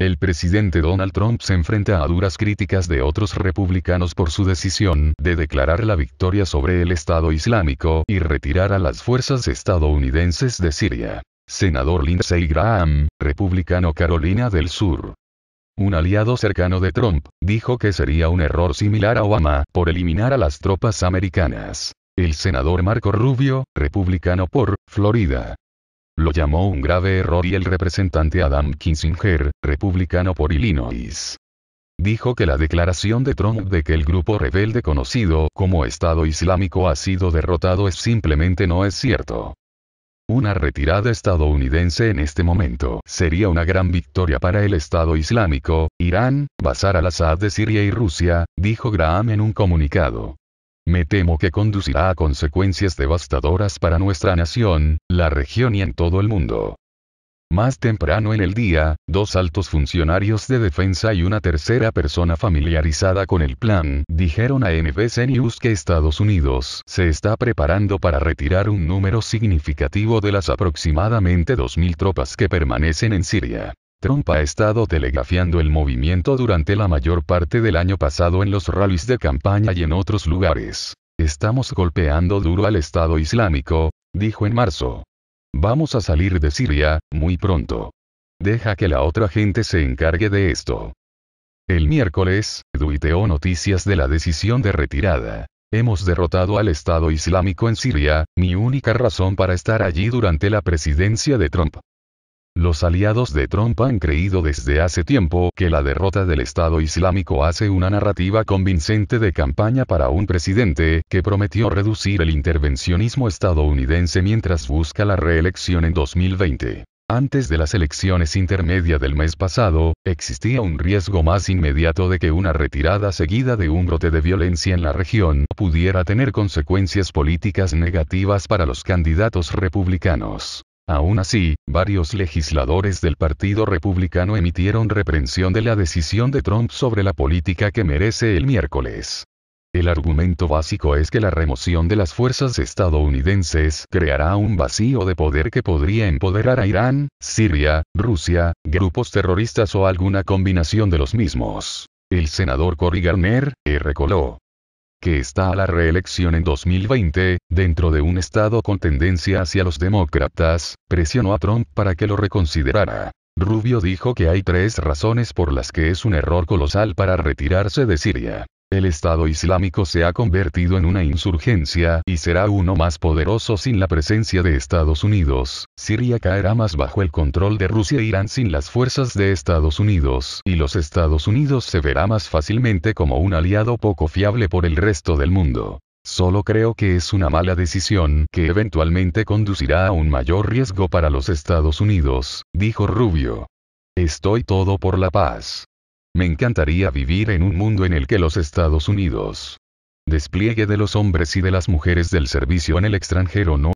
El presidente Donald Trump se enfrenta a duras críticas de otros republicanos por su decisión de declarar la victoria sobre el Estado Islámico y retirar a las fuerzas estadounidenses de Siria. Senador Lindsey Graham, republicano Carolina del Sur. Un aliado cercano de Trump, dijo que sería un error similar a Obama por eliminar a las tropas americanas. El senador Marco Rubio, republicano por Florida, lo llamó un grave error y el representante Adam Kinzinger, republicano por Illinois, dijo que la declaración de Trump de que el grupo rebelde conocido como Estado Islámico ha sido derrotado es simplemente no es cierto. Una retirada estadounidense en este momento sería una gran victoria para el Estado Islámico, Irán, Bashar al-Assad de Siria y Rusia, dijo Graham en un comunicado. Me temo que conducirá a consecuencias devastadoras para nuestra nación, la región y en todo el mundo. Más temprano en el día, dos altos funcionarios de defensa y una tercera persona familiarizada con el plan dijeron a NBC News que Estados Unidos se está preparando para retirar un número significativo de las aproximadamente 2.000 tropas que permanecen en Siria. Trump ha estado telegrafiando el movimiento durante la mayor parte del año pasado en los rallies de campaña y en otros lugares. Estamos golpeando duro al Estado Islámico, dijo en marzo. Vamos a salir de Siria, muy pronto. Deja que la otra gente se encargue de esto. El miércoles, duiteó noticias de la decisión de retirada. Hemos derrotado al Estado Islámico en Siria, mi única razón para estar allí durante la presidencia de Trump. Los aliados de Trump han creído desde hace tiempo que la derrota del Estado Islámico hace una narrativa convincente de campaña para un presidente que prometió reducir el intervencionismo estadounidense mientras busca la reelección en 2020. Antes de las elecciones intermedias del mes pasado, existía un riesgo más inmediato de que una retirada seguida de un brote de violencia en la región pudiera tener consecuencias políticas negativas para los candidatos republicanos. Aún así, varios legisladores del Partido Republicano emitieron reprensión de la decisión de Trump sobre la política que merece el miércoles. El argumento básico es que la remoción de las fuerzas estadounidenses creará un vacío de poder que podría empoderar a Irán, Siria, Rusia, grupos terroristas o alguna combinación de los mismos. El senador Cory Garner, R. Coló, que está a la reelección en 2020, dentro de un estado con tendencia hacia los demócratas, presionó a Trump para que lo reconsiderara. Rubio dijo que hay tres razones por las que es un error colosal para retirarse de Siria. El Estado Islámico se ha convertido en una insurgencia y será uno más poderoso sin la presencia de Estados Unidos. Siria caerá más bajo el control de Rusia e Irán sin las fuerzas de Estados Unidos y los Estados Unidos se verá más fácilmente como un aliado poco fiable por el resto del mundo. Solo creo que es una mala decisión que eventualmente conducirá a un mayor riesgo para los Estados Unidos, dijo Rubio. Estoy todo por la paz. Me encantaría vivir en un mundo en el que los Estados Unidos despliegue de los hombres y de las mujeres del servicio en el extranjero no